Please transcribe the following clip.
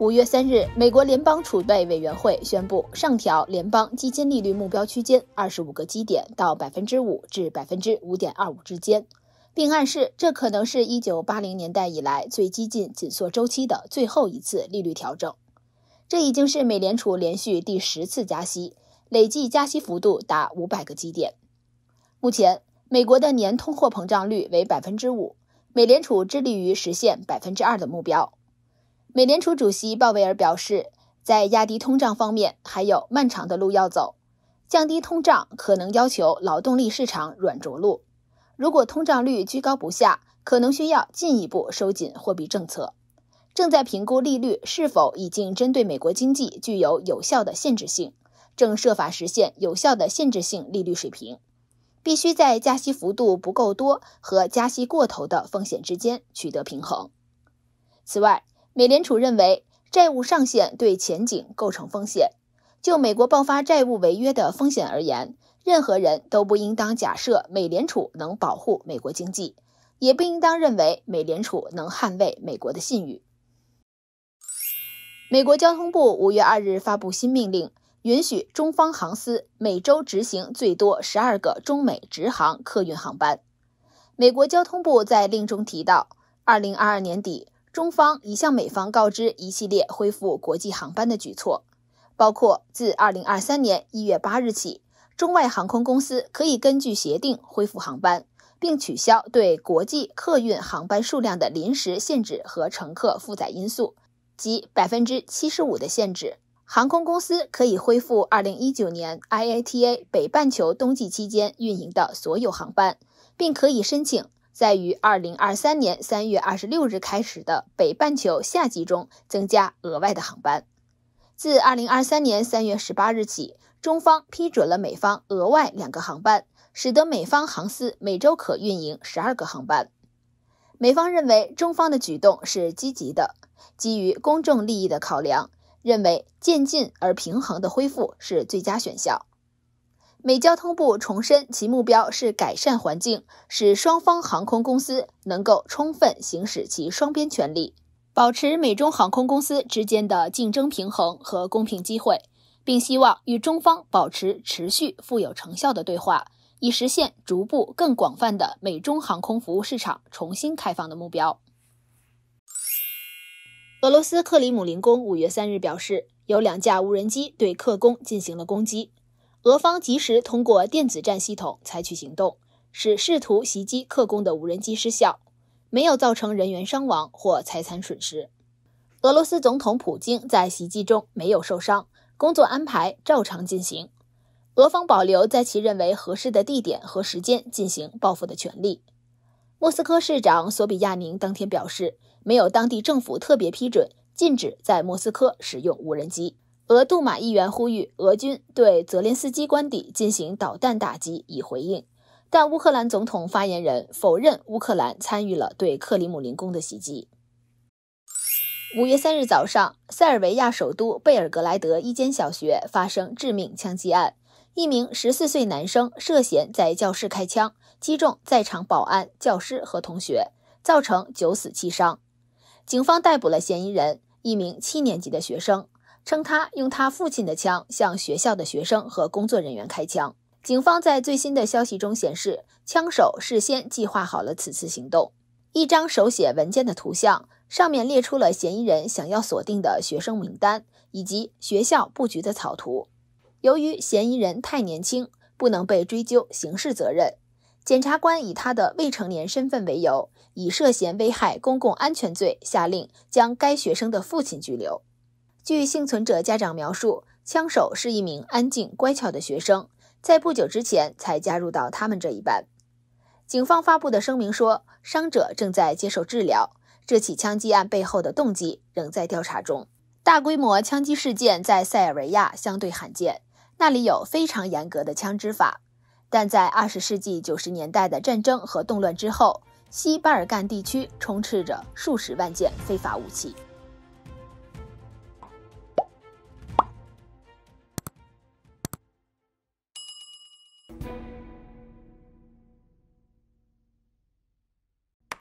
五月三日，美国联邦储备委员会宣布上调联邦基金利率目标区间二十五个基点到百分之五至百分之五点二五之间，并暗示这可能是一九八零年代以来最激进紧缩周期的最后一次利率调整。这已经是美联储连续第十次加息，累计加息幅度达五百个基点。目前，美国的年通货膨胀率为百分之五，美联储致力于实现百分之二的目标。美联储主席鲍威尔表示，在压低通胀方面还有漫长的路要走。降低通胀可能要求劳动力市场软着陆。如果通胀率居高不下，可能需要进一步收紧货币政策。正在评估利率是否已经针对美国经济具有有效的限制性。正设法实现有效的限制性利率水平。必须在加息幅度不够多和加息过头的风险之间取得平衡。此外。美联储认为债务上限对前景构成风险。就美国爆发债务违约的风险而言，任何人都不应当假设美联储能保护美国经济，也不应当认为美联储能捍卫美国的信誉。美国交通部五月二日发布新命令，允许中方航司每周执行最多十二个中美直航客运航班。美国交通部在令中提到，二零二二年底。中方已向美方告知一系列恢复国际航班的举措，包括自二零二三年一月八日起，中外航空公司可以根据协定恢复航班，并取消对国际客运航班数量的临时限制和乘客负载因素（即百分之七十五的限制）。航空公司可以恢复二零一九年 IATA 北半球冬季期间运营的所有航班，并可以申请。在于2023年3月26日开始的北半球夏季中增加额外的航班。自2023年3月18日起，中方批准了美方额外两个航班，使得美方航司每周可运营十二个航班。美方认为中方的举动是积极的，基于公众利益的考量，认为渐进而平衡的恢复是最佳选项。美交通部重申，其目标是改善环境，使双方航空公司能够充分行使其双边权利，保持美中航空公司之间的竞争平衡和公平机会，并希望与中方保持持续富有成效的对话，以实现逐步更广泛的美中航空服务市场重新开放的目标。俄罗斯克里姆林宫五月三日表示，有两架无人机对客工进行了攻击。俄方及时通过电子战系统采取行动，使试图袭击客工的无人机失效，没有造成人员伤亡或财产损失。俄罗斯总统普京在袭击中没有受伤，工作安排照常进行。俄方保留在其认为合适的地点和时间进行报复的权利。莫斯科市长索比亚宁当天表示，没有当地政府特别批准禁止在莫斯科使用无人机。俄杜马议员呼吁俄军对泽连斯基官邸进行导弹打击以回应，但乌克兰总统发言人否认乌克兰参与了对克里姆林宫的袭击。五月三日早上，塞尔维亚首都贝尔格莱德一间小学发生致命枪击案，一名十四岁男生涉嫌在教室开枪击中在场保安、教师和同学，造成九死七伤。警方逮捕了嫌疑人，一名七年级的学生。称他用他父亲的枪向学校的学生和工作人员开枪。警方在最新的消息中显示，枪手事先计划好了此次行动。一张手写文件的图像上面列出了嫌疑人想要锁定的学生名单以及学校布局的草图。由于嫌疑人太年轻，不能被追究刑事责任，检察官以他的未成年身份为由，以涉嫌危害公共安全罪，下令将该学生的父亲拘留。据幸存者家长描述，枪手是一名安静乖巧的学生，在不久之前才加入到他们这一班。警方发布的声明说，伤者正在接受治疗，这起枪击案背后的动机仍在调查中。大规模枪击事件在塞尔维亚相对罕见，那里有非常严格的枪支法，但在二十世纪九十年代的战争和动乱之后，西巴尔干地区充斥着数十万件非法武器。